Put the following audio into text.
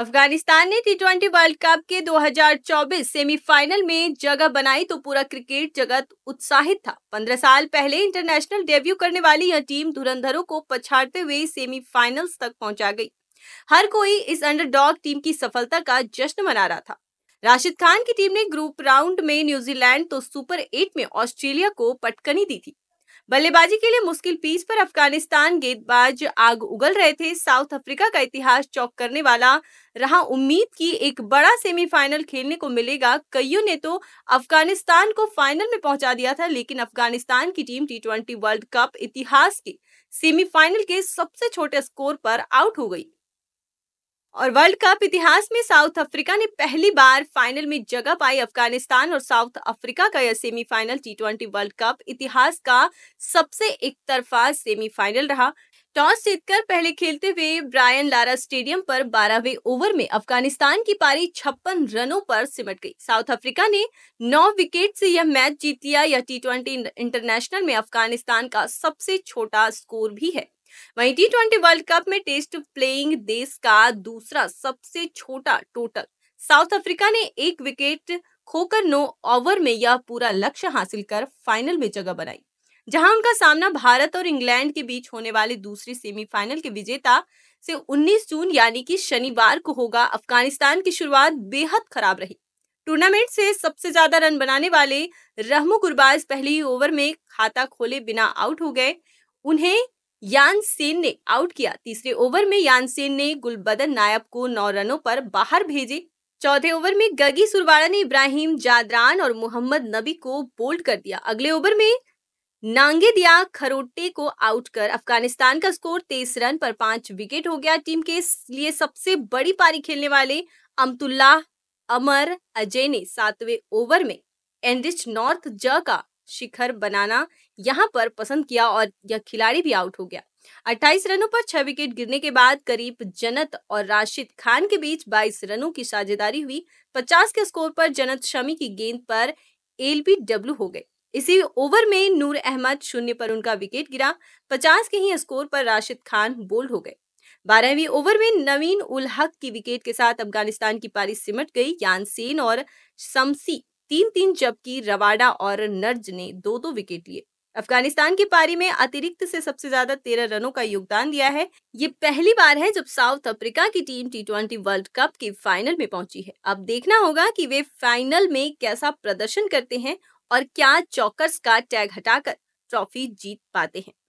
अफगानिस्तान ने T twenty world cup के 2024 semifinal में जगह बनाई तो पूरा क्रिकेट जगत उत्साहित था 15 साल पहले इंटरनेशनल डेब्यू करने वाली यह टीम धुरंधरों को पछाड़ते हुए सेमीफाइनल्स तक पहुंचा गई हर कोई इस अंडरडॉग टीम की सफलता का जश्न मना रहा था राशिद खान की टीम ने ग्रुप राउंड में न्यूजीलैंड तो सुपर एट में ऑस्ट्रेलिया को पटकनी दी थी बल्लेबाजी के लिए मुश्किल पीच पर अफगानिस्तान गेंदबाज आग उगल रहे थे साउथ अफ्रीका का इतिहास चौक करने वाला रहा उम्मीद की एक बड़ा सेमीफाइनल खेलने को मिलेगा कईयों ने तो अफगानिस्तान को फाइनल में पहुंचा दिया था लेकिन अफगानिस्तान की टीम टी वर्ल्ड कप इतिहास के सेमीफाइनल के सबसे छोटे स्कोर पर आउट हो गई और वर्ल्ड कप इतिहास में साउथ अफ्रीका ने पहली बार फाइनल में जगह पाई अफगानिस्तान और साउथ अफ्रीका का यह semifinal T twenty world cup इतिहास का सबसे एक तरफा सेमीफाइनल रहा टॉस जीतकर पहले खेलते हुए ब्रायन लारा स्टेडियम पर बारहवें ओवर में अफगानिस्तान की पारी छप्पन रनों पर सिमट गई साउथ अफ्रीका ने नौ विकेट से यह मैच जीत लिया यह टी ट्वेंटी इंटरनेशनल में अफगानिस्तान का सबसे छोटा स्कोर भी है वहीं टी ट्वेंटी वर्ल्ड कप में टेस्ट प्लेइंग देश का दूसरा सबसे छोटा टोटल साउथ अफ्रीका ने एक विकेट खोकर नौ ओवर में यह पूरा लक्ष्य हासिल कर फाइनल में जगह बनाई जहां उनका सामना भारत और इंग्लैंड के बीच होने वाले दूसरी सेमीफाइनल के विजेता से 19 जून यानी कि शनिवार को होगा अफगानिस्तान की शुरुआत बेहद खराब रही टूर्नामेंट से सबसे ज्यादा रन बनाने वाले रहमो गुरबाज पहली ओवर में खाता खोले बिना आउट हो गए उन्हें यान सेन ने आउट किया तीसरे ओवर में यान सेन ने गुलबदन नायब को नौ रनों पर बाहर भेजे चौथे ओवर में गगी सुरवाड़ा ने इब्राहिम जादरान और मोहम्मद नबी को बोल्ड कर दिया अगले ओवर में नांगे दिया खरोटे को आउट कर अफगानिस्तान का स्कोर तेईस रन पर पांच विकेट हो गया टीम के लिए सबसे बड़ी पारी खेलने वाले अमतुल्ला अमर अजय ने सातवें ओवर में एनरिच नॉर्थ ज का शिखर बनाना यहां पर पसंद किया और यह खिलाड़ी भी आउट हो गया 28 रनों पर 6 विकेट गिरने के बाद करीब जनत और राशिद खान के बीच 22 रनों की साझेदारी हुई 50 के स्कोर पर जनत शमी की गेंद पर एलबीडब्ल्यू हो गए इसी ओवर में नूर अहमद शून्य पर उनका विकेट गिरा 50 के ही स्कोर पर राशिद खान बोल्ड हो गए बारहवीं ओवर में नवीन उल हक की विकेट के साथ अफगानिस्तान की पारी सिमट गई यानसेन और समसी तीन तीन जबकि रवाडा और नर्ज ने दो दो विकेट लिए अफगानिस्तान की पारी में अतिरिक्त से सबसे ज्यादा तेरह रनों का योगदान दिया है ये पहली बार है जब साउथ अफ्रीका की team T twenty world cup के फाइनल में पहुंची है अब देखना होगा कि वे फाइनल में कैसा प्रदर्शन करते हैं और क्या चौकर्स का टैग हटाकर ट्रॉफी जीत पाते हैं